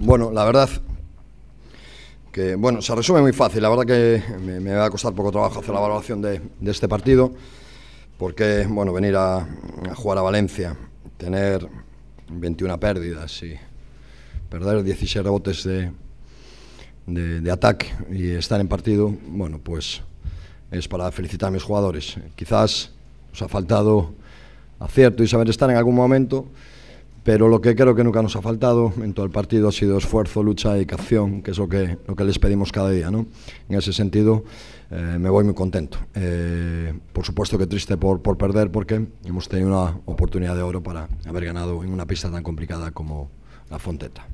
Bueno, la verdad que, bueno, se resume muy fácil. La verdad que me, va a costar poco trabajo hacer la valoración de, este partido, porque, bueno, venir a, jugar a Valencia, tener 21 pérdidas y perder 16 rebotes de, de, de ataque y estar en partido, bueno, pues es para felicitar a mis jugadores. Quizás os ha faltado acierto y saber estar en algún momento pero lo que creo que nunca nos ha faltado en todo el partido ha sido esfuerzo, lucha y acción, que es lo que, les pedimos cada día. ¿no? En ese sentido, eh, me voy muy contento. Eh, por supuesto que triste por, por, perder, porque hemos tenido una oportunidad de oro para haber ganado en una pista tan complicada como la Fonteta.